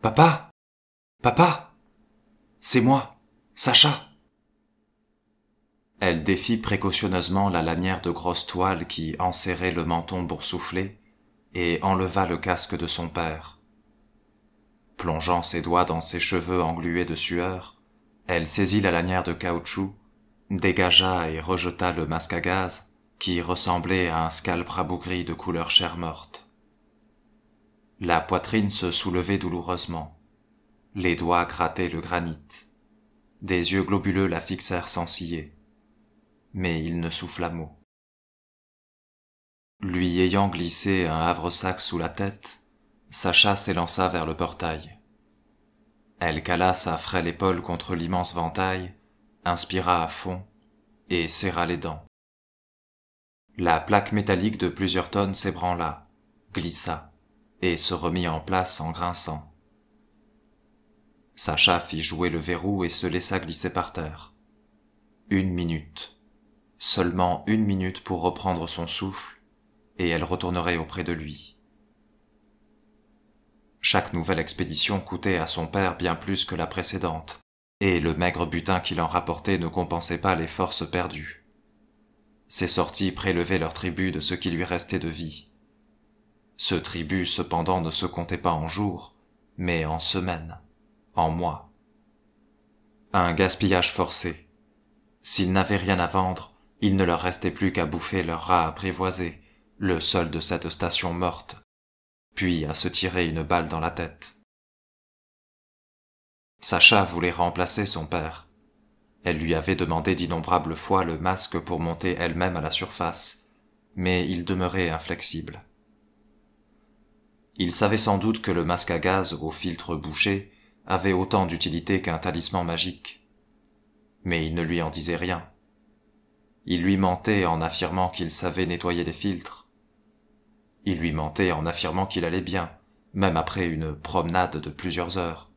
Papa Papa C'est moi, Sacha Elle défit précautionneusement la lanière de grosse toile qui enserrait le menton boursouflé et enleva le casque de son père. Plongeant ses doigts dans ses cheveux englués de sueur, elle saisit la lanière de caoutchouc, dégagea et rejeta le masque à gaz qui ressemblait à un scalp rabougri de couleur chair morte. La poitrine se soulevait douloureusement. Les doigts grattaient le granit. Des yeux globuleux la fixèrent sans ciller. Mais il ne souffla mot. Lui ayant glissé un havresac sous la tête, Sacha s'élança vers le portail. Elle cala sa frêle épaule contre l'immense ventail, inspira à fond et serra les dents. La plaque métallique de plusieurs tonnes s'ébranla, glissa et se remit en place en grinçant. Sacha fit jouer le verrou et se laissa glisser par terre. Une minute. Seulement une minute pour reprendre son souffle, et elle retournerait auprès de lui. Chaque nouvelle expédition coûtait à son père bien plus que la précédente, et le maigre butin qu'il en rapportait ne compensait pas les forces perdues. Ses sorties prélevaient leur tribut de ce qui lui restait de vie, ce tribut cependant ne se comptait pas en jours, mais en semaines, en mois. Un gaspillage forcé. S'ils n'avaient rien à vendre, il ne leur restait plus qu'à bouffer leur rat apprivoisé, le seul de cette station morte, puis à se tirer une balle dans la tête. Sacha voulait remplacer son père. Elle lui avait demandé d'innombrables fois le masque pour monter elle-même à la surface, mais il demeurait inflexible. Il savait sans doute que le masque à gaz au filtre bouché avait autant d'utilité qu'un talisman magique. Mais il ne lui en disait rien. Il lui mentait en affirmant qu'il savait nettoyer les filtres. Il lui mentait en affirmant qu'il allait bien, même après une promenade de plusieurs heures.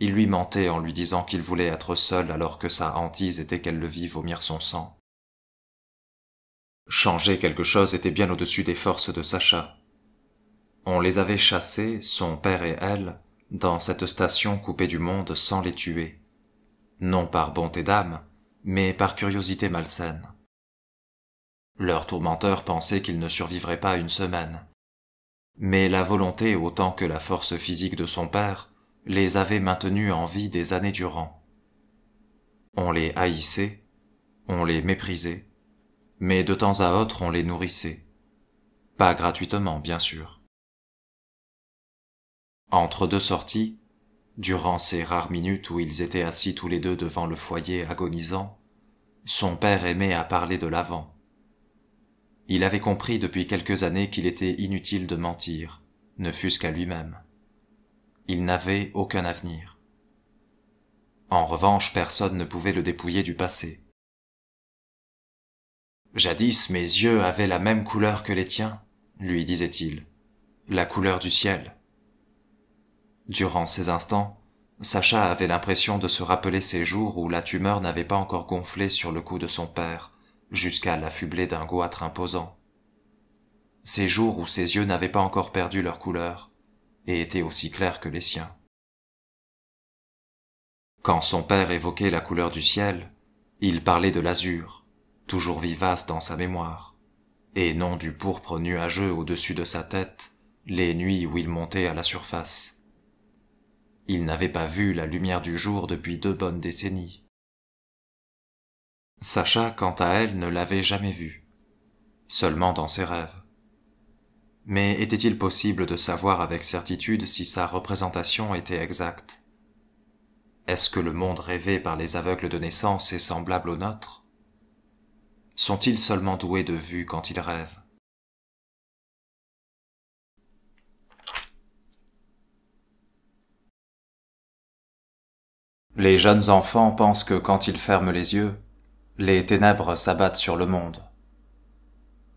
Il lui mentait en lui disant qu'il voulait être seul alors que sa hantise était qu'elle le vît vomir son sang. Changer quelque chose était bien au-dessus des forces de Sacha. On les avait chassés, son père et elle, dans cette station coupée du monde sans les tuer. Non par bonté d'âme, mais par curiosité malsaine. Leur tourmenteur pensait qu'ils ne survivraient pas une semaine. Mais la volonté autant que la force physique de son père les avait maintenus en vie des années durant. On les haïssait, on les méprisait, mais de temps à autre on les nourrissait. Pas gratuitement, bien sûr. Entre deux sorties, durant ces rares minutes où ils étaient assis tous les deux devant le foyer agonisant, son père aimait à parler de l'avant. Il avait compris depuis quelques années qu'il était inutile de mentir, ne fût-ce qu'à lui-même. Il n'avait aucun avenir. En revanche, personne ne pouvait le dépouiller du passé. Jadis mes yeux avaient la même couleur que les tiens, lui disait-il, la couleur du ciel. Durant ces instants, Sacha avait l'impression de se rappeler ces jours où la tumeur n'avait pas encore gonflé sur le cou de son père, jusqu'à l'affubler d'un goître imposant. Ces jours où ses yeux n'avaient pas encore perdu leur couleur, et étaient aussi clairs que les siens. Quand son père évoquait la couleur du ciel, il parlait de l'azur, toujours vivace dans sa mémoire, et non du pourpre nuageux au-dessus de sa tête, les nuits où il montait à la surface. Il n'avait pas vu la lumière du jour depuis deux bonnes décennies. Sacha, quant à elle, ne l'avait jamais vu, seulement dans ses rêves. Mais était-il possible de savoir avec certitude si sa représentation était exacte Est-ce que le monde rêvé par les aveugles de naissance est semblable au nôtre Sont-ils seulement doués de vue quand ils rêvent Les jeunes enfants pensent que quand ils ferment les yeux, les ténèbres s'abattent sur le monde.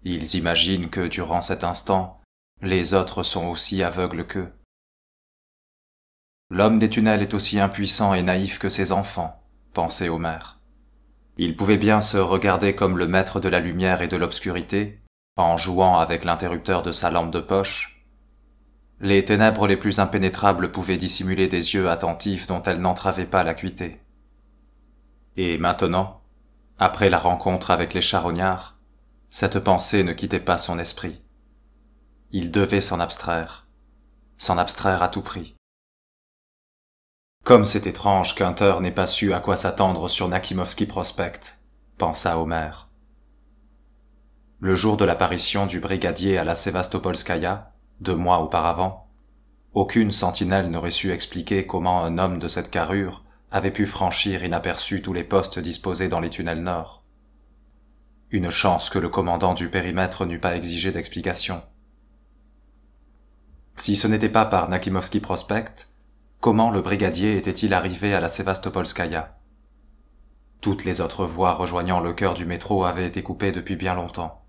Ils imaginent que durant cet instant, les autres sont aussi aveugles qu'eux. L'homme des tunnels est aussi impuissant et naïf que ses enfants, pensait Homer. Il pouvait bien se regarder comme le maître de la lumière et de l'obscurité, en jouant avec l'interrupteur de sa lampe de poche, les ténèbres les plus impénétrables pouvaient dissimuler des yeux attentifs dont elles n'entravaient pas l'acuité. Et maintenant, après la rencontre avec les charognards, cette pensée ne quittait pas son esprit. Il devait s'en abstraire, s'en abstraire à tout prix. Comme c'est étrange qu'un n'ait pas su à quoi s'attendre sur Nakimovski Prospect, pensa Homer. Le jour de l'apparition du brigadier à la Sevastopolskaya, deux mois auparavant, aucune sentinelle n'aurait su expliquer comment un homme de cette carrure avait pu franchir inaperçu tous les postes disposés dans les tunnels nord. Une chance que le commandant du périmètre n'eût pas exigé d'explication. Si ce n'était pas par Nakimovski Prospect, comment le brigadier était-il arrivé à la Sévastopolskaya Toutes les autres voies rejoignant le cœur du métro avaient été coupées depuis bien longtemps.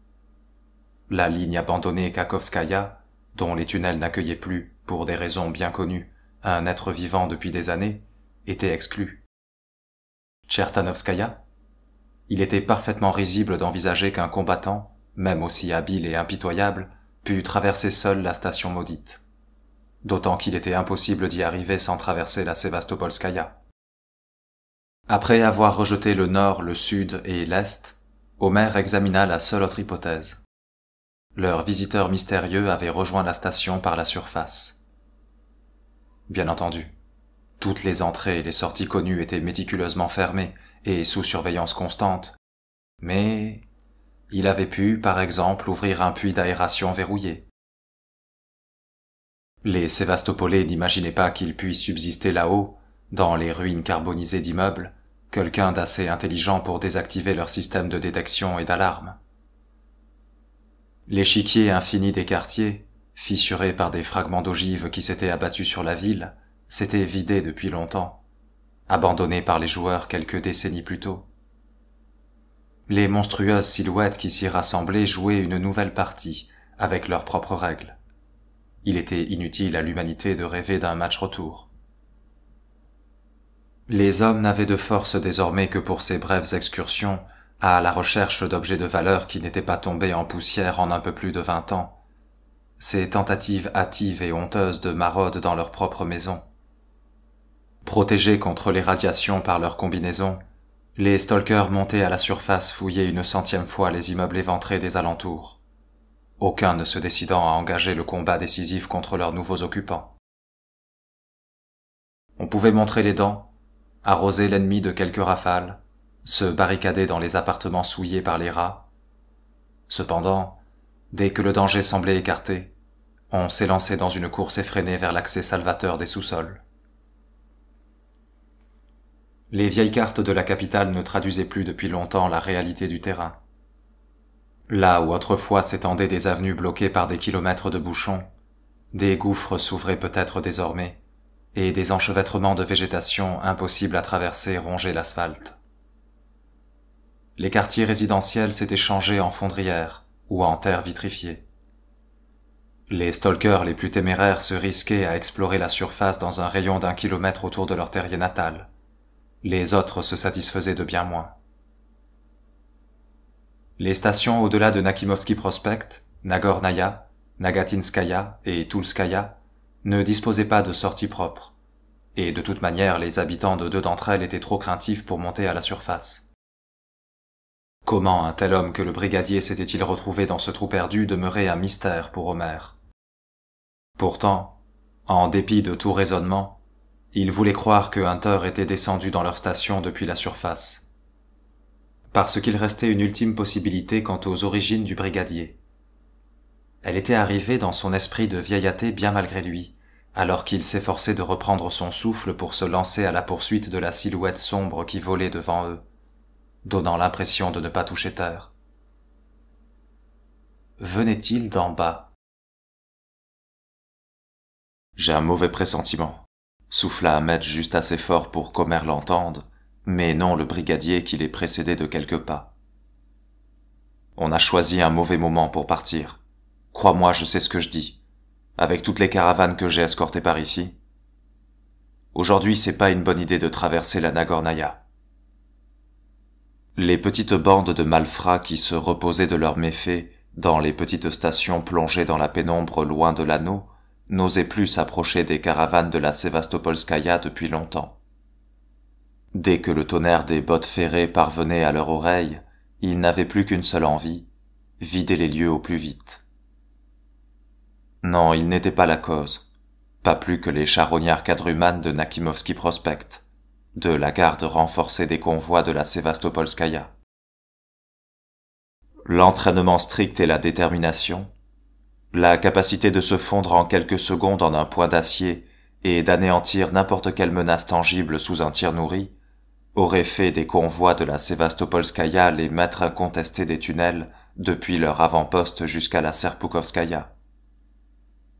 La ligne abandonnée Kakovskaya dont les tunnels n'accueillaient plus, pour des raisons bien connues, un être vivant depuis des années, était exclu. Tchertanovskaya Il était parfaitement risible d'envisager qu'un combattant, même aussi habile et impitoyable, pût traverser seul la station maudite. D'autant qu'il était impossible d'y arriver sans traverser la Sévastopolskaya. Après avoir rejeté le nord, le sud et l'est, Homer examina la seule autre hypothèse. Leur visiteur mystérieux avait rejoint la station par la surface. Bien entendu, toutes les entrées et les sorties connues étaient méticuleusement fermées et sous surveillance constante, mais il avait pu, par exemple, ouvrir un puits d'aération verrouillé. Les Sévastopolais n'imaginaient pas qu'il puisse subsister là-haut, dans les ruines carbonisées d'immeubles, quelqu'un d'assez intelligent pour désactiver leur système de détection et d'alarme. L'échiquier infini des quartiers, fissuré par des fragments d'ogives qui s'étaient abattus sur la ville, s'était vidé depuis longtemps, abandonné par les joueurs quelques décennies plus tôt. Les monstrueuses silhouettes qui s'y rassemblaient jouaient une nouvelle partie, avec leurs propres règles. Il était inutile à l'humanité de rêver d'un match retour. Les hommes n'avaient de force désormais que pour ces brèves excursions à la recherche d'objets de valeur qui n'étaient pas tombés en poussière en un peu plus de vingt ans, ces tentatives hâtives et honteuses de maraude dans leur propre maison. Protégés contre les radiations par leur combinaison, les stalkers montés à la surface fouillaient une centième fois les immeubles éventrés des alentours, aucun ne se décidant à engager le combat décisif contre leurs nouveaux occupants. On pouvait montrer les dents, arroser l'ennemi de quelques rafales, se barricader dans les appartements souillés par les rats. Cependant, dès que le danger semblait écarté, on s'élançait dans une course effrénée vers l'accès salvateur des sous-sols. Les vieilles cartes de la capitale ne traduisaient plus depuis longtemps la réalité du terrain. Là où autrefois s'étendaient des avenues bloquées par des kilomètres de bouchons, des gouffres s'ouvraient peut-être désormais, et des enchevêtrements de végétation impossibles à traverser rongeaient l'asphalte les quartiers résidentiels s'étaient changés en fondrières ou en terres vitrifiées. Les stalkers les plus téméraires se risquaient à explorer la surface dans un rayon d'un kilomètre autour de leur terrier natal. Les autres se satisfaisaient de bien moins. Les stations au-delà de Nakimovsky Prospect, Nagornaya, Nagatinskaya et Tulskaya ne disposaient pas de sorties propres, et de toute manière les habitants de deux d'entre elles étaient trop craintifs pour monter à la surface. Comment un tel homme que le brigadier s'était-il retrouvé dans ce trou perdu demeurait un mystère pour Homer. Pourtant, en dépit de tout raisonnement, il voulait croire que Hunter était descendu dans leur station depuis la surface. Parce qu'il restait une ultime possibilité quant aux origines du brigadier. Elle était arrivée dans son esprit de vieilleté bien malgré lui, alors qu'il s'efforçait de reprendre son souffle pour se lancer à la poursuite de la silhouette sombre qui volait devant eux donnant l'impression de ne pas toucher terre. Venait-il d'en bas J'ai un mauvais pressentiment, souffla Ahmed juste assez fort pour qu'Omer l'entende, mais non le brigadier qui les précédait de quelques pas. On a choisi un mauvais moment pour partir. Crois-moi, je sais ce que je dis. Avec toutes les caravanes que j'ai escortées par ici. Aujourd'hui, c'est pas une bonne idée de traverser la Nagornaya. Les petites bandes de malfrats qui se reposaient de leurs méfaits dans les petites stations plongées dans la pénombre loin de l'anneau n'osaient plus s'approcher des caravanes de la Sévastopolskaya depuis longtemps. Dès que le tonnerre des bottes ferrées parvenait à leur oreille, ils n'avaient plus qu'une seule envie, vider les lieux au plus vite. Non, ils n'étaient pas la cause, pas plus que les charognards quadrumanes de Nakimovski Prospect de la garde renforcée des convois de la Sévastopolskaya. L'entraînement strict et la détermination, la capacité de se fondre en quelques secondes en un point d'acier et d'anéantir n'importe quelle menace tangible sous un tir nourri, auraient fait des convois de la Sévastopolskaya les maîtres incontestés des tunnels depuis leur avant-poste jusqu'à la Serpukovskaya.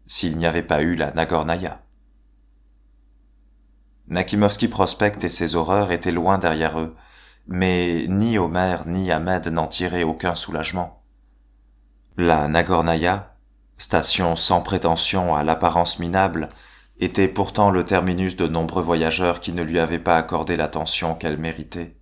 S'il n'y avait pas eu la Nagornaya. Nakimovski Prospect et ses horreurs étaient loin derrière eux, mais ni Homer ni Ahmed n'en tiraient aucun soulagement. La Nagornaya, station sans prétention à l'apparence minable, était pourtant le terminus de nombreux voyageurs qui ne lui avaient pas accordé l'attention qu'elle méritait.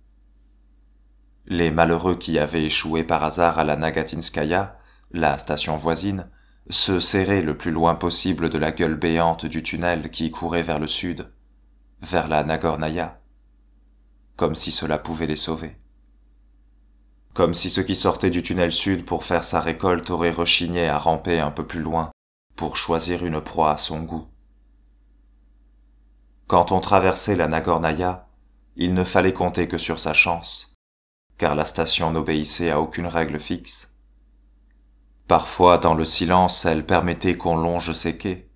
Les malheureux qui avaient échoué par hasard à la Nagatinskaya, la station voisine, se serraient le plus loin possible de la gueule béante du tunnel qui courait vers le sud vers la Nagornaya, comme si cela pouvait les sauver. Comme si ceux qui sortaient du tunnel sud pour faire sa récolte auraient rechigné à ramper un peu plus loin pour choisir une proie à son goût. Quand on traversait la Nagornaya, il ne fallait compter que sur sa chance, car la station n'obéissait à aucune règle fixe. Parfois, dans le silence, elle permettait qu'on longe ses quais,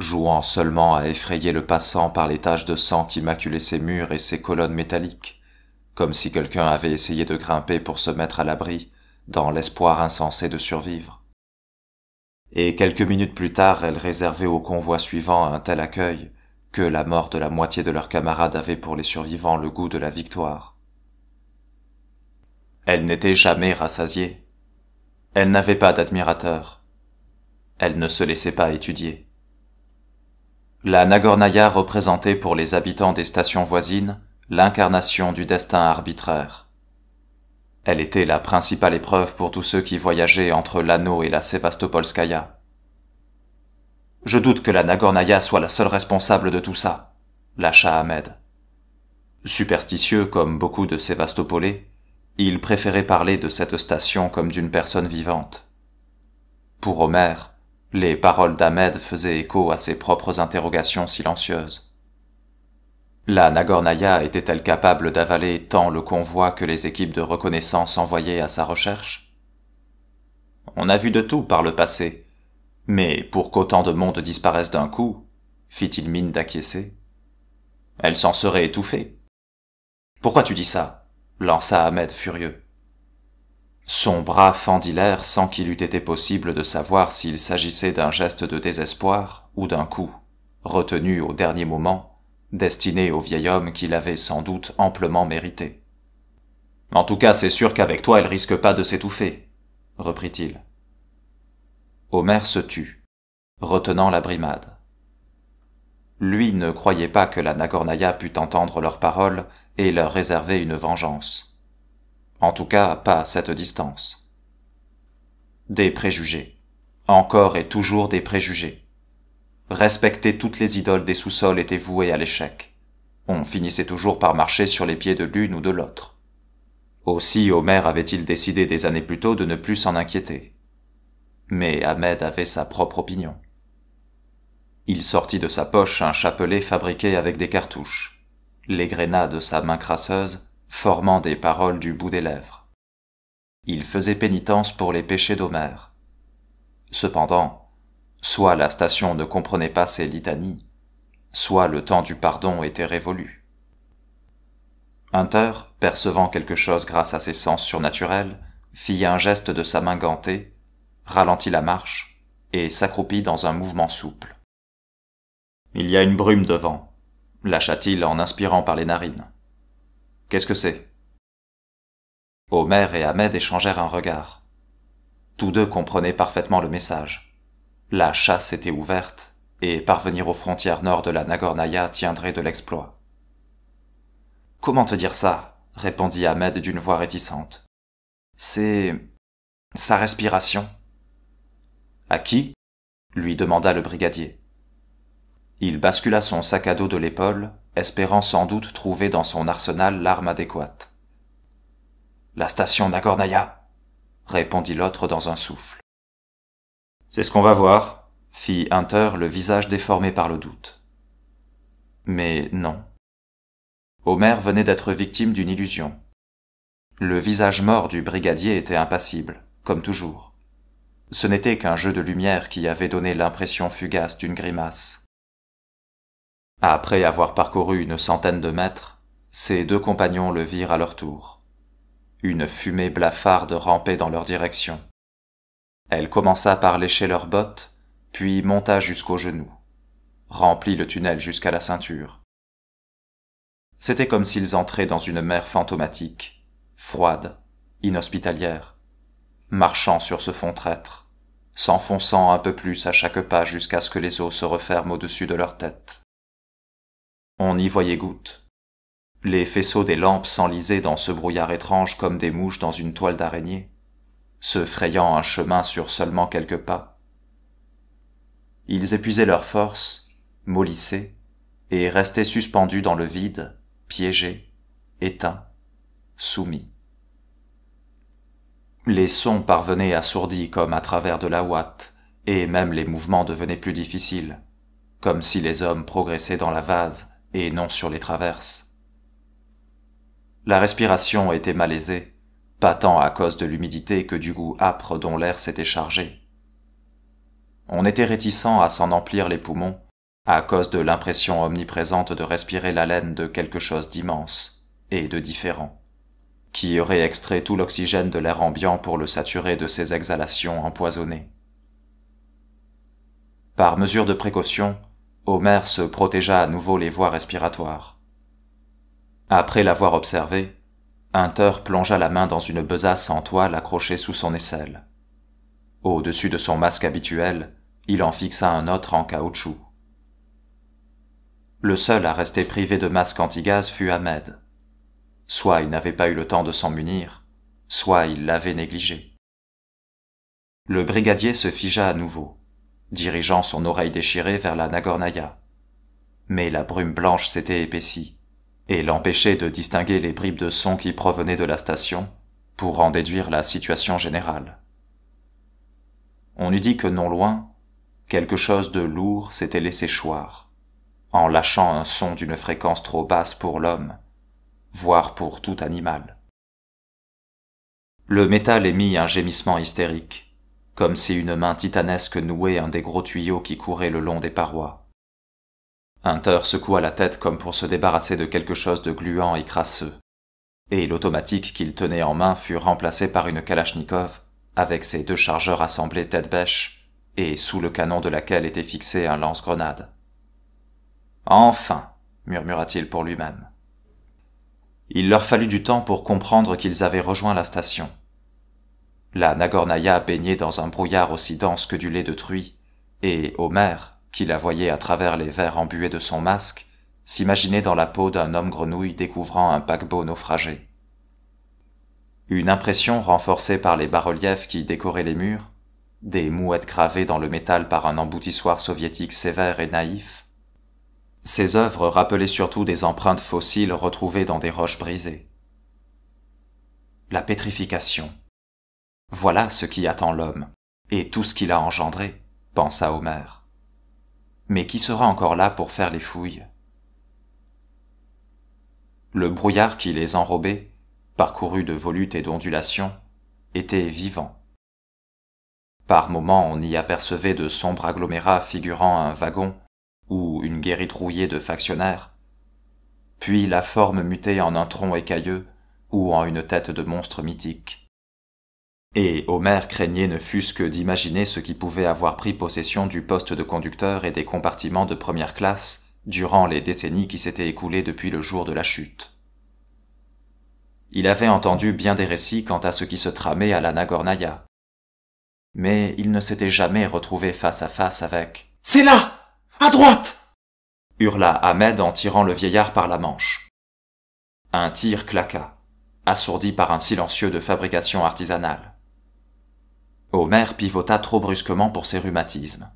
jouant seulement à effrayer le passant par les taches de sang qui maculaient ses murs et ses colonnes métalliques, comme si quelqu'un avait essayé de grimper pour se mettre à l'abri, dans l'espoir insensé de survivre. Et quelques minutes plus tard, elle réservait au convoi suivant un tel accueil que la mort de la moitié de leurs camarades avait pour les survivants le goût de la victoire. Elle n'était jamais rassasiée. Elle n'avait pas d'admirateur. Elle ne se laissait pas étudier. La Nagornaya représentait pour les habitants des stations voisines l'incarnation du destin arbitraire. Elle était la principale épreuve pour tous ceux qui voyageaient entre l'anneau et la Sévastopolskaya. Je doute que la Nagornaya soit la seule responsable de tout ça, lâcha Ahmed. Superstitieux comme beaucoup de Sévastopolais, il préférait parler de cette station comme d'une personne vivante. Pour Homer, les paroles d'Ahmed faisaient écho à ses propres interrogations silencieuses. La Nagornaya était-elle capable d'avaler tant le convoi que les équipes de reconnaissance envoyaient à sa recherche On a vu de tout par le passé, mais pour qu'autant de monde disparaisse d'un coup, fit-il mine d'acquiescer, elle s'en serait étouffée. Pourquoi tu dis ça lança Ahmed furieux. Son bras fendit l'air sans qu'il eût été possible de savoir s'il s'agissait d'un geste de désespoir ou d'un coup, retenu au dernier moment, destiné au vieil homme qu'il avait sans doute amplement mérité. En tout cas, c'est sûr qu'avec toi, elle risque pas de s'étouffer, reprit-il. Omer se tut, retenant la brimade. Lui ne croyait pas que la Nagornaïa pût entendre leurs paroles et leur réserver une vengeance. En tout cas, pas à cette distance. Des préjugés. Encore et toujours des préjugés. Respecter toutes les idoles des sous-sols était voué à l'échec. On finissait toujours par marcher sur les pieds de l'une ou de l'autre. Aussi Omer avait-il décidé des années plus tôt de ne plus s'en inquiéter. Mais Ahmed avait sa propre opinion. Il sortit de sa poche un chapelet fabriqué avec des cartouches. Les de sa main crasseuse formant des paroles du bout des lèvres. Il faisait pénitence pour les péchés d'Homère. Cependant, soit la station ne comprenait pas ses litanies, soit le temps du pardon était révolu. Hunter, percevant quelque chose grâce à ses sens surnaturels, fit un geste de sa main gantée, ralentit la marche et s'accroupit dans un mouvement souple. Il y a une brume devant, lâcha-t-il en inspirant par les narines. Qu'est-ce que c'est Omer et Ahmed échangèrent un regard. Tous deux comprenaient parfaitement le message. La chasse était ouverte, et parvenir aux frontières nord de la Nagornaya tiendrait de l'exploit. Comment te dire ça répondit Ahmed d'une voix réticente. C'est. sa respiration. À qui lui demanda le brigadier. Il bascula son sac à dos de l'épaule espérant sans doute trouver dans son arsenal l'arme adéquate. La station Nagornaya, répondit l'autre dans un souffle. C'est ce qu'on va voir, fit Hunter le visage déformé par le doute. Mais non. Homer venait d'être victime d'une illusion. Le visage mort du brigadier était impassible, comme toujours. Ce n'était qu'un jeu de lumière qui avait donné l'impression fugace d'une grimace. Après avoir parcouru une centaine de mètres, ses deux compagnons le virent à leur tour. Une fumée blafarde rampait dans leur direction. Elle commença par lécher leurs bottes, puis monta jusqu'aux genoux, remplit le tunnel jusqu'à la ceinture. C'était comme s'ils entraient dans une mer fantomatique, froide, inhospitalière, marchant sur ce fond traître, s'enfonçant un peu plus à chaque pas jusqu'à ce que les eaux se referment au-dessus de leur tête. On y voyait goutte. Les faisceaux des lampes s'enlisaient dans ce brouillard étrange comme des mouches dans une toile d'araignée, se frayant un chemin sur seulement quelques pas. Ils épuisaient leurs forces, mollissaient, et restaient suspendus dans le vide, piégés, éteints, soumis. Les sons parvenaient assourdis comme à travers de la ouate, et même les mouvements devenaient plus difficiles, comme si les hommes progressaient dans la vase, et non sur les traverses. La respiration était malaisée, pas tant à cause de l'humidité que du goût âpre dont l'air s'était chargé. On était réticent à s'en emplir les poumons, à cause de l'impression omniprésente de respirer l'haleine de quelque chose d'immense et de différent, qui aurait extrait tout l'oxygène de l'air ambiant pour le saturer de ses exhalations empoisonnées. Par mesure de précaution, Omer se protégea à nouveau les voies respiratoires. Après l'avoir observé, Hunter plongea la main dans une besace en toile accrochée sous son aisselle. Au-dessus de son masque habituel, il en fixa un autre en caoutchouc. Le seul à rester privé de masque anti-gaz fut Ahmed. Soit il n'avait pas eu le temps de s'en munir, soit il l'avait négligé. Le brigadier se figea à nouveau dirigeant son oreille déchirée vers la Nagornaya. Mais la brume blanche s'était épaissie, et l'empêchait de distinguer les bribes de son qui provenaient de la station, pour en déduire la situation générale. On eût dit que non loin, quelque chose de lourd s'était laissé choir, en lâchant un son d'une fréquence trop basse pour l'homme, voire pour tout animal. Le métal émit un gémissement hystérique, comme si une main titanesque nouait un des gros tuyaux qui couraient le long des parois. Hunter secoua la tête comme pour se débarrasser de quelque chose de gluant et crasseux, et l'automatique qu'il tenait en main fut remplacée par une Kalachnikov, avec ses deux chargeurs assemblés tête bêche, et sous le canon de laquelle était fixé un lance-grenade. Enfin, murmura-t-il pour lui-même. Il leur fallut du temps pour comprendre qu'ils avaient rejoint la station la Nagornaya baignait dans un brouillard aussi dense que du lait de truie, et Homer, qui la voyait à travers les verres embués de son masque, s'imaginait dans la peau d'un homme grenouille découvrant un paquebot naufragé. Une impression renforcée par les bas-reliefs qui décoraient les murs, des mouettes gravées dans le métal par un emboutissoir soviétique sévère et naïf. Ces œuvres rappelaient surtout des empreintes fossiles retrouvées dans des roches brisées. La pétrification. Voilà ce qui attend l'homme, et tout ce qu'il a engendré, pensa Homer. Mais qui sera encore là pour faire les fouilles Le brouillard qui les enrobait, parcouru de volutes et d'ondulations, était vivant. Par moments, on y apercevait de sombres agglomérats figurant un wagon ou une guérite rouillée de factionnaires, puis la forme mutée en un tronc écailleux ou en une tête de monstre mythique. Et Omer craignait ne fût-ce que d'imaginer ce qui pouvait avoir pris possession du poste de conducteur et des compartiments de première classe durant les décennies qui s'étaient écoulées depuis le jour de la chute. Il avait entendu bien des récits quant à ce qui se tramait à la Nagornaya. Mais il ne s'était jamais retrouvé face à face avec C'est là À droite hurla Ahmed en tirant le vieillard par la manche. Un tir claqua, assourdi par un silencieux de fabrication artisanale. Omer pivota trop brusquement pour ses rhumatismes.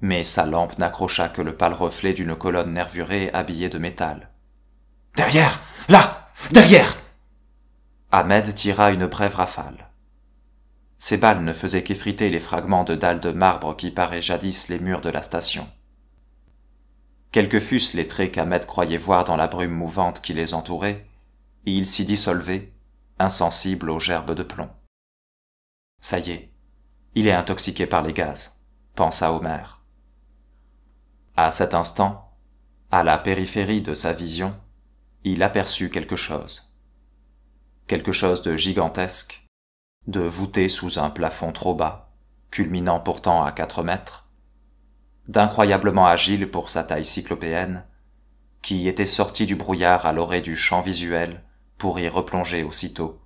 Mais sa lampe n'accrocha que le pâle reflet d'une colonne nervurée habillée de métal. Derrière Là Derrière Ahmed tira une brève rafale. Ses balles ne faisaient qu'effriter les fragments de dalles de marbre qui paraient jadis les murs de la station. Quels que fussent les traits qu'Ahmed croyait voir dans la brume mouvante qui les entourait, il s'y dissolvait, insensible aux gerbes de plomb. Ça y est, il est intoxiqué par les gaz, pensa Homer. À cet instant, à la périphérie de sa vision, il aperçut quelque chose. Quelque chose de gigantesque, de voûté sous un plafond trop bas, culminant pourtant à quatre mètres, d'incroyablement agile pour sa taille cyclopéenne, qui était sorti du brouillard à l'orée du champ visuel pour y replonger aussitôt,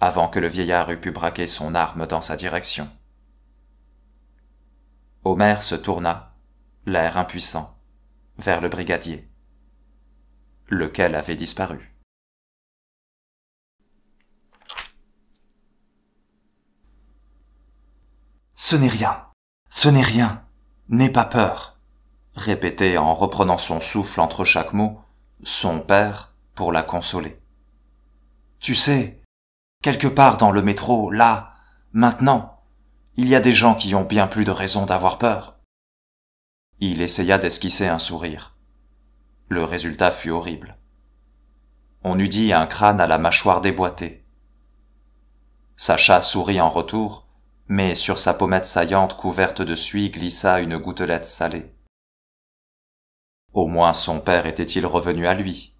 avant que le vieillard eût pu braquer son arme dans sa direction. Omer se tourna, l'air impuissant, vers le brigadier, lequel avait disparu. Ce n'est rien, ce n'est rien, n'aie pas peur, répétait en reprenant son souffle entre chaque mot son père pour la consoler. Tu sais, quelque part dans le métro, là, maintenant, il y a des gens qui ont bien plus de raisons d'avoir peur. Il essaya d'esquisser un sourire. Le résultat fut horrible. On eût dit un crâne à la mâchoire déboîtée. Sacha sourit en retour, mais sur sa pommette saillante couverte de suie glissa une gouttelette salée. Au moins son père était-il revenu à lui,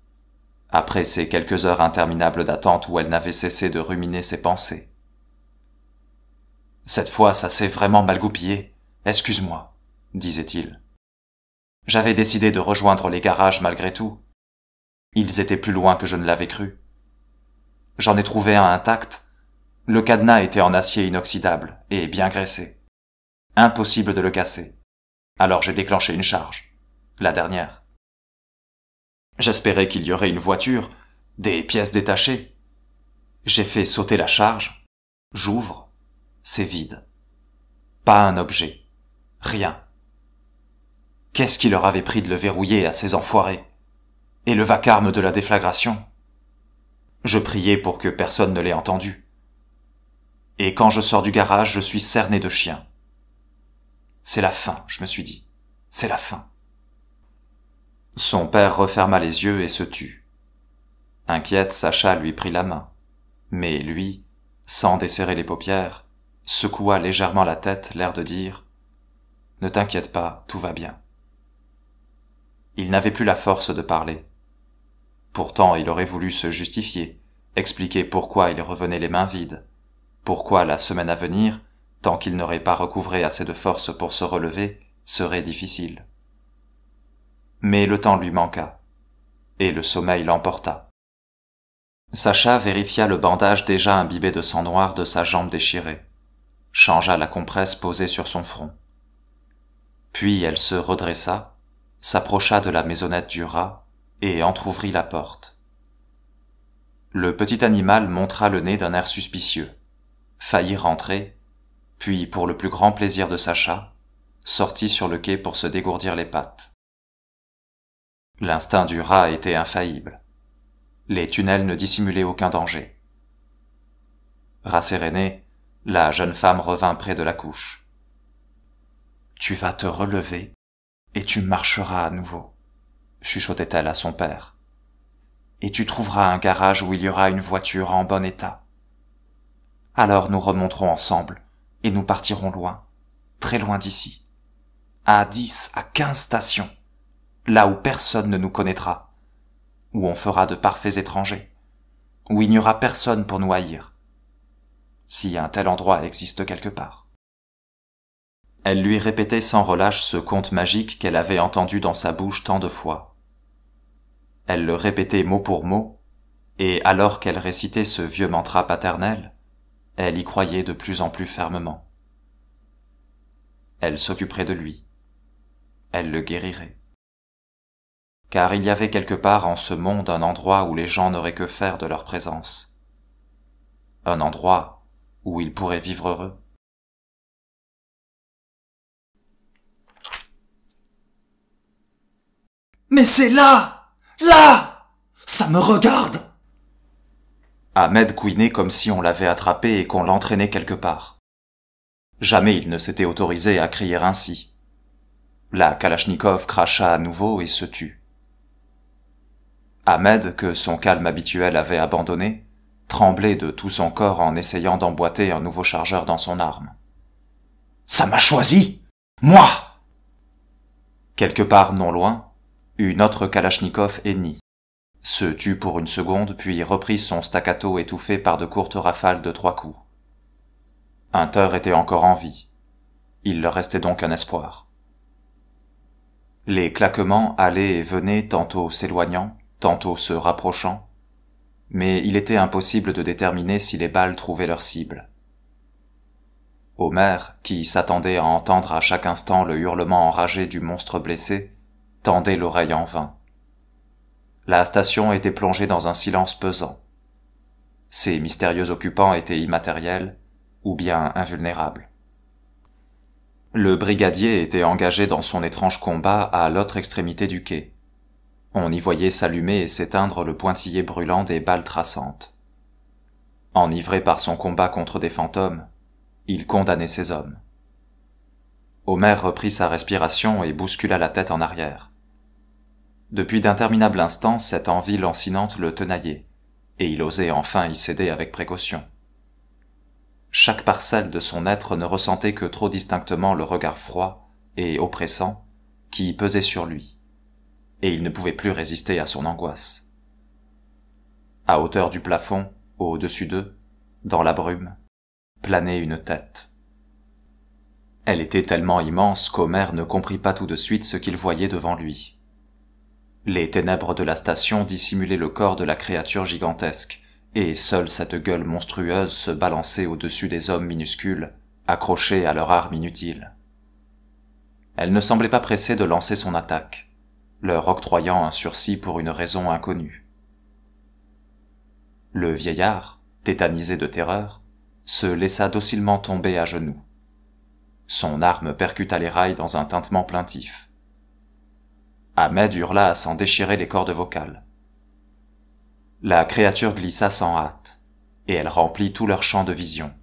après ces quelques heures interminables d'attente où elle n'avait cessé de ruminer ses pensées. Cette fois, ça s'est vraiment mal goupillé. Excuse-moi, disait-il. J'avais décidé de rejoindre les garages malgré tout. Ils étaient plus loin que je ne l'avais cru. J'en ai trouvé un intact. Le cadenas était en acier inoxydable et bien graissé. Impossible de le casser. Alors j'ai déclenché une charge. La dernière. J'espérais qu'il y aurait une voiture, des pièces détachées. J'ai fait sauter la charge. J'ouvre c'est vide. Pas un objet. Rien. Qu'est-ce qui leur avait pris de le verrouiller à ces enfoirés Et le vacarme de la déflagration Je priais pour que personne ne l'ait entendu. Et quand je sors du garage, je suis cerné de chiens. C'est la fin, je me suis dit. C'est la fin. Son père referma les yeux et se tut. Inquiète, Sacha lui prit la main. Mais lui, sans desserrer les paupières, secoua légèrement la tête, l'air de dire ⁇ Ne t'inquiète pas, tout va bien ⁇ Il n'avait plus la force de parler. Pourtant, il aurait voulu se justifier, expliquer pourquoi il revenait les mains vides, pourquoi la semaine à venir, tant qu'il n'aurait pas recouvré assez de force pour se relever, serait difficile. Mais le temps lui manqua, et le sommeil l'emporta. Sacha vérifia le bandage déjà imbibé de sang noir de sa jambe déchirée changea la compresse posée sur son front. Puis elle se redressa, s'approcha de la maisonnette du rat et entr'ouvrit la porte. Le petit animal montra le nez d'un air suspicieux, faillit rentrer, puis, pour le plus grand plaisir de Sacha, sortit sur le quai pour se dégourdir les pattes. L'instinct du rat était infaillible. Les tunnels ne dissimulaient aucun danger. Rasséréné, la jeune femme revint près de la couche. Tu vas te relever et tu marcheras à nouveau, chuchotait-elle à son père. Et tu trouveras un garage où il y aura une voiture en bon état. Alors nous remonterons ensemble et nous partirons loin, très loin d'ici, à dix, à quinze stations, là où personne ne nous connaîtra, où on fera de parfaits étrangers, où il n'y aura personne pour nous haïr, si un tel endroit existe quelque part. Elle lui répétait sans relâche ce conte magique qu'elle avait entendu dans sa bouche tant de fois. Elle le répétait mot pour mot, et alors qu'elle récitait ce vieux mantra paternel, elle y croyait de plus en plus fermement. Elle s'occuperait de lui. Elle le guérirait. Car il y avait quelque part en ce monde un endroit où les gens n'auraient que faire de leur présence. Un endroit où il pourrait vivre heureux. Mais c'est là Là Ça me regarde Ahmed couinait comme si on l'avait attrapé et qu'on l'entraînait quelque part. Jamais il ne s'était autorisé à crier ainsi. La Kalachnikov cracha à nouveau et se tut. Ahmed, que son calme habituel avait abandonné, tremblait de tout son corps en essayant d'emboîter un nouveau chargeur dans son arme. Ça m'a choisi Moi Quelque part non loin, une autre Kalachnikov hennit, se tut pour une seconde puis reprit son staccato étouffé par de courtes rafales de trois coups. Hunter était encore en vie. Il leur restait donc un espoir. Les claquements allaient et venaient tantôt s'éloignant, tantôt se rapprochant, mais il était impossible de déterminer si les balles trouvaient leur cible. Homer, qui s'attendait à entendre à chaque instant le hurlement enragé du monstre blessé, tendait l'oreille en vain. La station était plongée dans un silence pesant. Ses mystérieux occupants étaient immatériels ou bien invulnérables. Le brigadier était engagé dans son étrange combat à l'autre extrémité du quai. On y voyait s'allumer et s'éteindre le pointillé brûlant des balles traçantes. Enivré par son combat contre des fantômes, il condamnait ses hommes. Homer reprit sa respiration et bouscula la tête en arrière. Depuis d'interminables instants, cette envie lancinante le tenaillait, et il osait enfin y céder avec précaution. Chaque parcelle de son être ne ressentait que trop distinctement le regard froid et oppressant qui pesait sur lui et il ne pouvait plus résister à son angoisse. À hauteur du plafond, au-dessus d'eux, dans la brume, planait une tête. Elle était tellement immense qu'Homer ne comprit pas tout de suite ce qu'il voyait devant lui. Les ténèbres de la station dissimulaient le corps de la créature gigantesque, et seule cette gueule monstrueuse se balançait au-dessus des hommes minuscules, accrochés à leur arme inutile. Elle ne semblait pas pressée de lancer son attaque leur octroyant un sursis pour une raison inconnue. Le vieillard, tétanisé de terreur, se laissa docilement tomber à genoux. Son arme percuta les rails dans un tintement plaintif. Ahmed hurla à s'en déchirer les cordes vocales. La créature glissa sans hâte, et elle remplit tout leur champ de vision.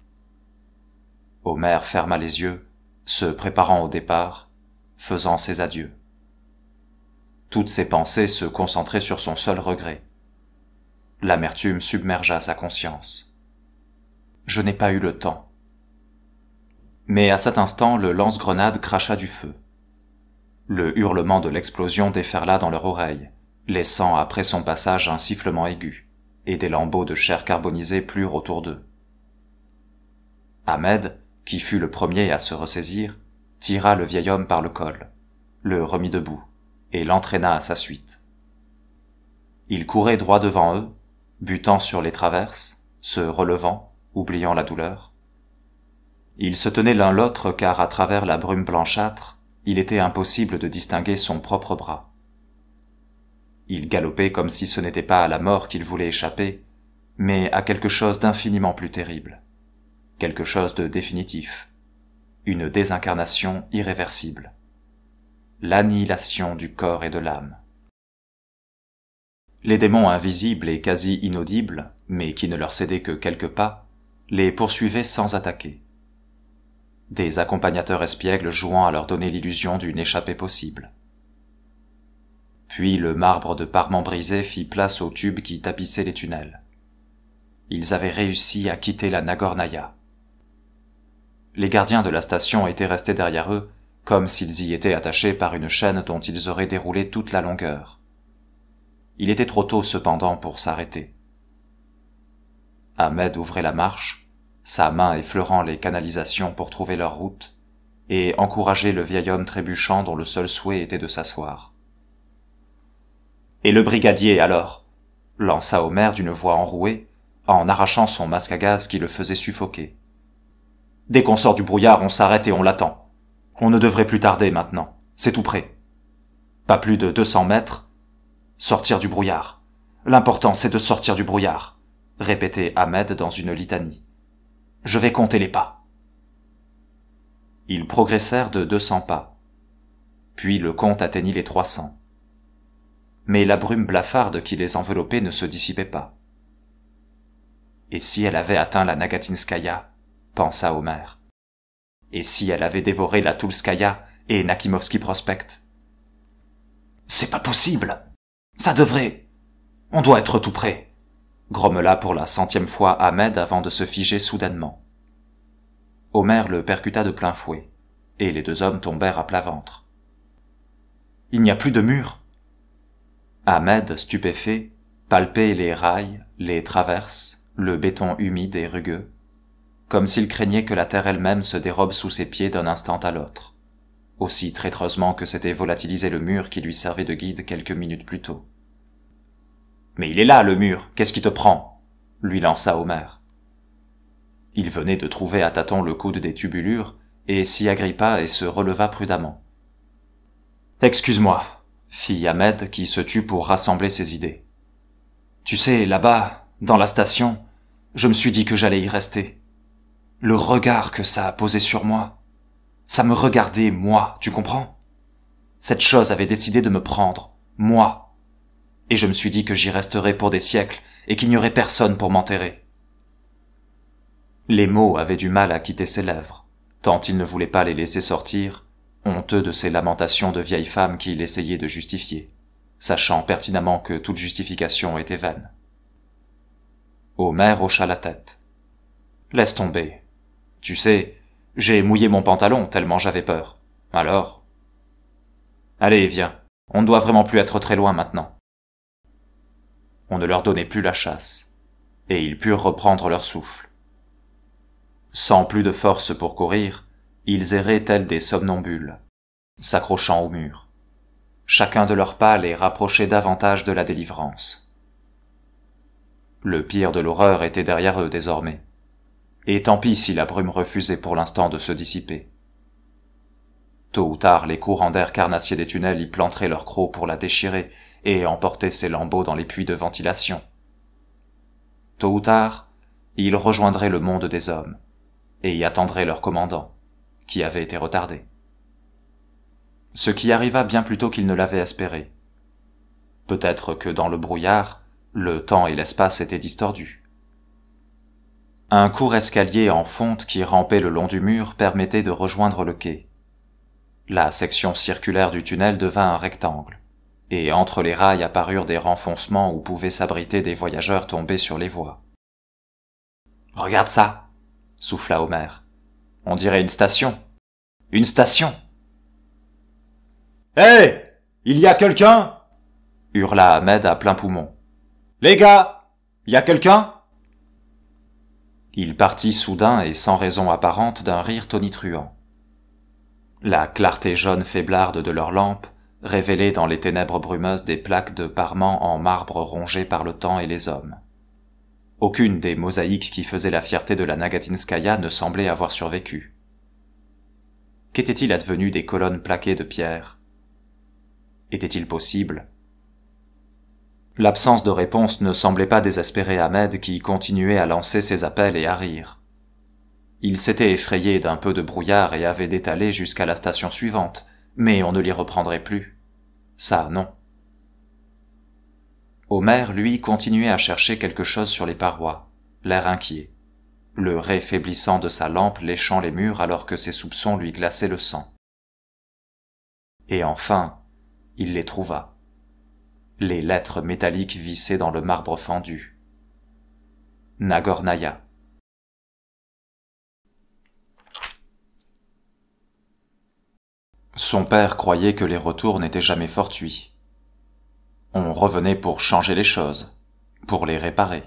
Omer ferma les yeux, se préparant au départ, faisant ses adieux. Toutes ses pensées se concentraient sur son seul regret. L'amertume submergea sa conscience. Je n'ai pas eu le temps. Mais à cet instant, le lance-grenade cracha du feu. Le hurlement de l'explosion déferla dans leur oreille, laissant après son passage un sifflement aigu et des lambeaux de chair carbonisée plurent autour d'eux. Ahmed, qui fut le premier à se ressaisir, tira le vieil homme par le col, le remit debout et l'entraîna à sa suite. Il courait droit devant eux, butant sur les traverses, se relevant, oubliant la douleur. Ils se tenaient l'un l'autre car à travers la brume blanchâtre, il était impossible de distinguer son propre bras. Il galopait comme si ce n'était pas à la mort qu'il voulait échapper, mais à quelque chose d'infiniment plus terrible, quelque chose de définitif, une désincarnation irréversible l'annihilation du corps et de l'âme. Les démons invisibles et quasi inaudibles, mais qui ne leur cédaient que quelques pas, les poursuivaient sans attaquer. Des accompagnateurs espiègles jouant à leur donner l'illusion d'une échappée possible. Puis le marbre de parement brisé fit place aux tubes qui tapissaient les tunnels. Ils avaient réussi à quitter la Nagornaya. Les gardiens de la station étaient restés derrière eux, comme s'ils y étaient attachés par une chaîne dont ils auraient déroulé toute la longueur. Il était trop tôt cependant pour s'arrêter. Ahmed ouvrait la marche, sa main effleurant les canalisations pour trouver leur route, et encourageait le vieil homme trébuchant dont le seul souhait était de s'asseoir. Et le brigadier, alors lança Omer d'une voix enrouée, en arrachant son masque à gaz qui le faisait suffoquer. Dès qu'on sort du brouillard, on s'arrête et on l'attend. On ne devrait plus tarder maintenant. C'est tout près. Pas plus de 200 mètres. Sortir du brouillard. L'important, c'est de sortir du brouillard, répétait Ahmed dans une litanie. Je vais compter les pas. Ils progressèrent de 200 pas. Puis le compte atteignit les 300. Mais la brume blafarde qui les enveloppait ne se dissipait pas. Et si elle avait atteint la Nagatinskaya pensa Omer. Et si elle avait dévoré la Tulskaya et Nakimovski Prospect C'est pas possible Ça devrait On doit être tout près grommela pour la centième fois Ahmed avant de se figer soudainement. Omer le percuta de plein fouet, et les deux hommes tombèrent à plat ventre. Il n'y a plus de mur. Ahmed, stupéfait, palpait les rails, les traverses, le béton humide et rugueux, comme s'il craignait que la terre elle-même se dérobe sous ses pieds d'un instant à l'autre, aussi traîtreusement que s'était volatilisé le mur qui lui servait de guide quelques minutes plus tôt. Mais il est là, le mur, qu'est-ce qui te prend lui lança Homer. Il venait de trouver à tâtons le coude des tubulures, et s'y agrippa et se releva prudemment. Excuse-moi, fit Ahmed qui se tut pour rassembler ses idées. Tu sais, là-bas, dans la station, je me suis dit que j'allais y rester le regard que ça a posé sur moi. Ça me regardait, moi, tu comprends Cette chose avait décidé de me prendre, moi. Et je me suis dit que j'y resterai pour des siècles et qu'il n'y aurait personne pour m'enterrer. Les mots avaient du mal à quitter ses lèvres, tant il ne voulait pas les laisser sortir, honteux de ces lamentations de vieille femme qu'il essayait de justifier, sachant pertinemment que toute justification était vaine. Omer hocha la tête. Laisse tomber, tu sais, j'ai mouillé mon pantalon tellement j'avais peur. Alors Allez, viens. On ne doit vraiment plus être très loin maintenant. On ne leur donnait plus la chasse, et ils purent reprendre leur souffle. Sans plus de force pour courir, ils erraient tels des somnambules, s'accrochant au mur. Chacun de leurs pas les rapprochait davantage de la délivrance. Le pire de l'horreur était derrière eux désormais et tant pis si la brume refusait pour l'instant de se dissiper. Tôt ou tard, les courants d'air carnassiers des tunnels y planteraient leurs crocs pour la déchirer et emporter ses lambeaux dans les puits de ventilation. Tôt ou tard, ils rejoindraient le monde des hommes et y attendraient leur commandant, qui avait été retardé. Ce qui arriva bien plus tôt qu'ils ne l'avaient espéré. Peut-être que dans le brouillard, le temps et l'espace étaient distordus. Un court escalier en fonte qui rampait le long du mur permettait de rejoindre le quai. La section circulaire du tunnel devint un rectangle, et entre les rails apparurent des renfoncements où pouvaient s'abriter des voyageurs tombés sur les voies. Regarde ça, souffla Omer. On dirait une station. Une station. Hé Il y a quelqu'un hurla Ahmed à plein poumon. Les gars Il y a quelqu'un il partit soudain et sans raison apparente d'un rire tonitruant. La clarté jaune faiblarde de leurs lampes révélait dans les ténèbres brumeuses des plaques de parment en marbre rongées par le temps et les hommes. Aucune des mosaïques qui faisaient la fierté de la Nagatinskaya ne semblait avoir survécu. Qu'était-il advenu des colonnes plaquées de pierre Était-il possible, L'absence de réponse ne semblait pas désespérer Ahmed qui continuait à lancer ses appels et à rire. Il s'était effrayé d'un peu de brouillard et avait détalé jusqu'à la station suivante, mais on ne l'y reprendrait plus. Ça, non. Omer, lui, continuait à chercher quelque chose sur les parois, l'air inquiet, le ray faiblissant de sa lampe léchant les murs alors que ses soupçons lui glaçaient le sang. Et enfin, il les trouva les lettres métalliques vissées dans le marbre fendu. Nagornaya. Son père croyait que les retours n'étaient jamais fortuits. On revenait pour changer les choses, pour les réparer.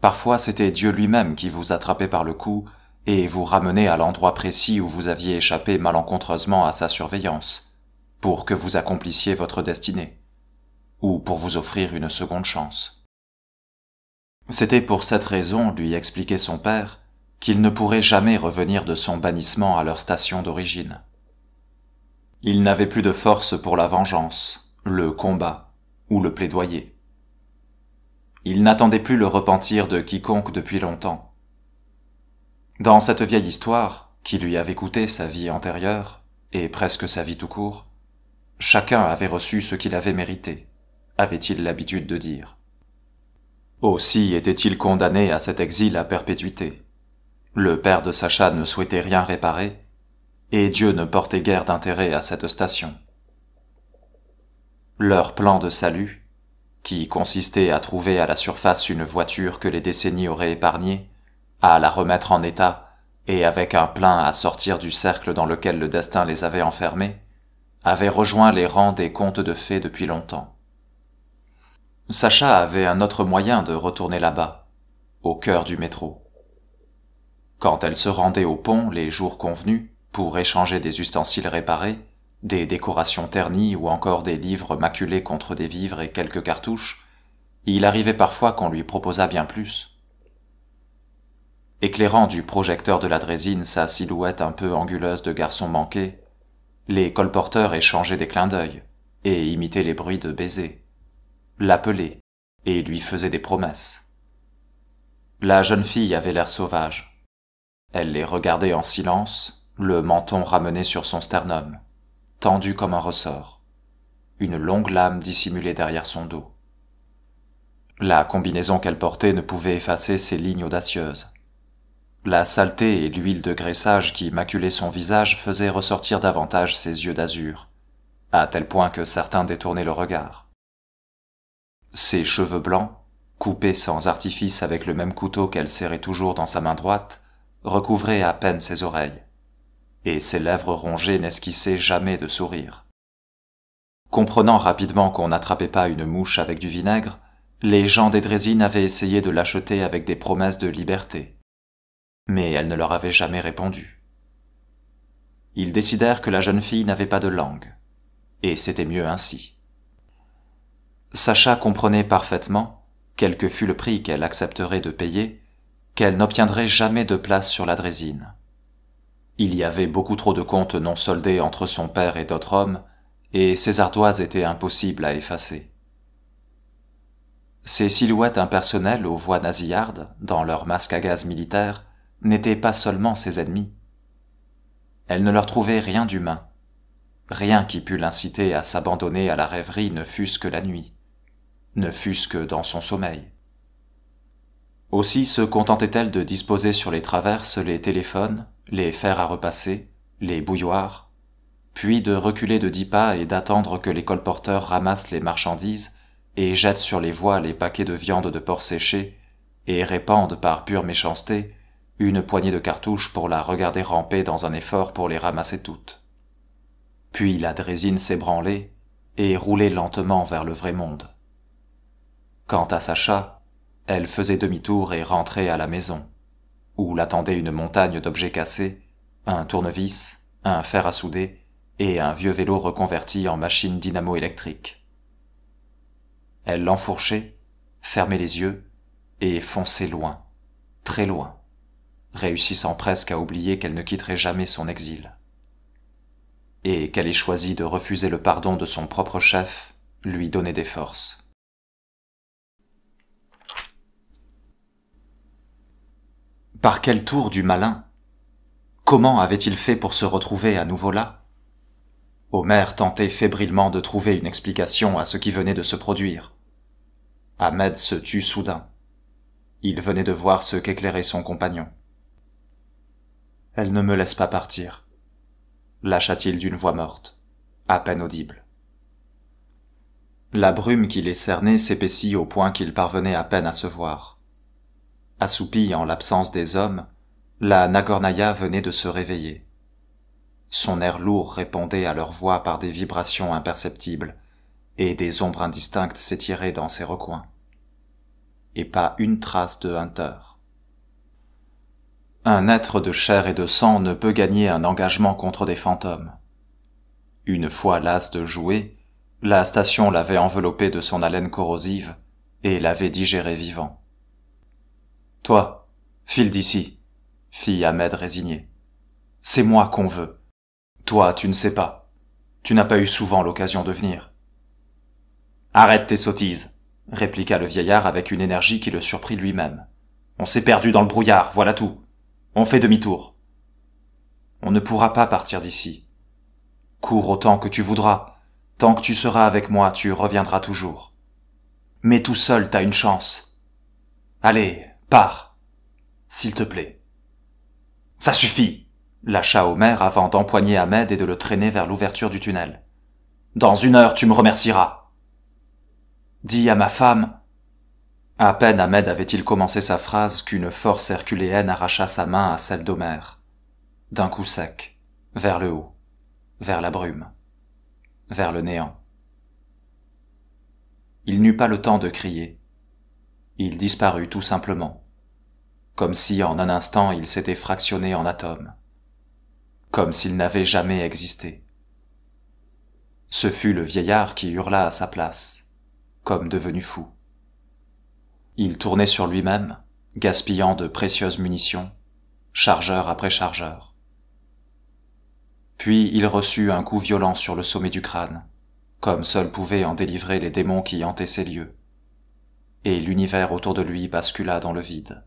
Parfois c'était Dieu lui-même qui vous attrapait par le cou et vous ramenait à l'endroit précis où vous aviez échappé malencontreusement à sa surveillance, pour que vous accomplissiez votre destinée ou pour vous offrir une seconde chance. C'était pour cette raison, lui expliquait son père, qu'il ne pourrait jamais revenir de son bannissement à leur station d'origine. Il n'avait plus de force pour la vengeance, le combat ou le plaidoyer. Il n'attendait plus le repentir de quiconque depuis longtemps. Dans cette vieille histoire, qui lui avait coûté sa vie antérieure, et presque sa vie tout court, chacun avait reçu ce qu'il avait mérité avait-il l'habitude de dire. Aussi était-il condamné à cet exil à perpétuité. Le père de Sacha ne souhaitait rien réparer, et Dieu ne portait guère d'intérêt à cette station. Leur plan de salut, qui consistait à trouver à la surface une voiture que les décennies auraient épargnée, à la remettre en état, et avec un plein à sortir du cercle dans lequel le destin les avait enfermés, avait rejoint les rangs des contes de fées depuis longtemps. Sacha avait un autre moyen de retourner là-bas, au cœur du métro. Quand elle se rendait au pont les jours convenus pour échanger des ustensiles réparés, des décorations ternies ou encore des livres maculés contre des vivres et quelques cartouches, il arrivait parfois qu'on lui proposât bien plus. Éclairant du projecteur de la drésine sa silhouette un peu anguleuse de garçon manqué, les colporteurs échangeaient des clins d'œil et imitaient les bruits de baisers l'appelait et lui faisait des promesses. La jeune fille avait l'air sauvage. Elle les regardait en silence, le menton ramené sur son sternum, tendu comme un ressort, une longue lame dissimulée derrière son dos. La combinaison qu'elle portait ne pouvait effacer ses lignes audacieuses. La saleté et l'huile de graissage qui maculaient son visage faisaient ressortir davantage ses yeux d'azur, à tel point que certains détournaient le regard. Ses cheveux blancs, coupés sans artifice avec le même couteau qu'elle serrait toujours dans sa main droite, recouvraient à peine ses oreilles, et ses lèvres rongées n'esquissaient jamais de sourire. Comprenant rapidement qu'on n'attrapait pas une mouche avec du vinaigre, les gens des Drésines avaient essayé de l'acheter avec des promesses de liberté, mais elle ne leur avait jamais répondu. Ils décidèrent que la jeune fille n'avait pas de langue, et c'était mieux ainsi. Sacha comprenait parfaitement, quel que fût le prix qu'elle accepterait de payer, qu'elle n'obtiendrait jamais de place sur la drésine. Il y avait beaucoup trop de comptes non soldés entre son père et d'autres hommes, et ses ardoises étaient impossibles à effacer. Ces silhouettes impersonnelles aux voix nasillardes, dans leur masque à gaz militaire, n'étaient pas seulement ses ennemis. Elle ne leur trouvait rien d'humain, rien qui pût l'inciter à s'abandonner à la rêverie ne fût-ce que la nuit ne fût-ce que dans son sommeil. Aussi se contentait-elle de disposer sur les traverses les téléphones, les fers à repasser, les bouilloires, puis de reculer de dix pas et d'attendre que les colporteurs ramassent les marchandises et jettent sur les voies les paquets de viande de porc séché et répandent par pure méchanceté une poignée de cartouches pour la regarder ramper dans un effort pour les ramasser toutes. Puis la drésine s'ébranlait et roulait lentement vers le vrai monde. Quant à Sacha, elle faisait demi-tour et rentrait à la maison, où l'attendait une montagne d'objets cassés, un tournevis, un fer à souder et un vieux vélo reconverti en machine dynamo électrique. Elle l'enfourchait, fermait les yeux et fonçait loin, très loin, réussissant presque à oublier qu'elle ne quitterait jamais son exil. Et qu'elle ait choisi de refuser le pardon de son propre chef lui donnait des forces. Par quel tour du malin Comment avait-il fait pour se retrouver à nouveau là Omer tentait fébrilement de trouver une explication à ce qui venait de se produire. Ahmed se tut soudain. Il venait de voir ce qu'éclairait son compagnon. Elle ne me laisse pas partir, lâcha-t-il d'une voix morte, à peine audible. La brume qui les cernait s'épaissit au point qu'ils parvenaient à peine à se voir assoupie en l'absence des hommes, la Nagornaya venait de se réveiller. Son air lourd répondait à leur voix par des vibrations imperceptibles, et des ombres indistinctes s'étiraient dans ses recoins. Et pas une trace de Hunter. Un être de chair et de sang ne peut gagner un engagement contre des fantômes. Une fois l'as de jouer, la station l'avait enveloppé de son haleine corrosive et l'avait digéré vivant. Toi, file d'ici, fit Ahmed résigné. C'est moi qu'on veut. Toi, tu ne sais pas. Tu n'as pas eu souvent l'occasion de venir. Arrête tes sottises, répliqua le vieillard avec une énergie qui le surprit lui-même. On s'est perdu dans le brouillard, voilà tout. On fait demi-tour. On ne pourra pas partir d'ici. Cours autant que tu voudras. Tant que tu seras avec moi, tu reviendras toujours. Mais tout seul, t'as une chance. Allez, Pars, s'il te plaît. Ça suffit, lâcha Omer avant d'empoigner Ahmed et de le traîner vers l'ouverture du tunnel. Dans une heure, tu me remercieras. Dis à ma femme. À peine Ahmed avait-il commencé sa phrase qu'une force herculéenne arracha sa main à celle d'Omer. D'un coup sec, vers le haut, vers la brume, vers le néant. Il n'eut pas le temps de crier. Il disparut tout simplement comme si en un instant il s'était fractionné en atomes, comme s'il n'avait jamais existé. Ce fut le vieillard qui hurla à sa place, comme devenu fou. Il tournait sur lui-même, gaspillant de précieuses munitions, chargeur après chargeur. Puis il reçut un coup violent sur le sommet du crâne, comme seul pouvait en délivrer les démons qui hantaient ces lieux, et l'univers autour de lui bascula dans le vide.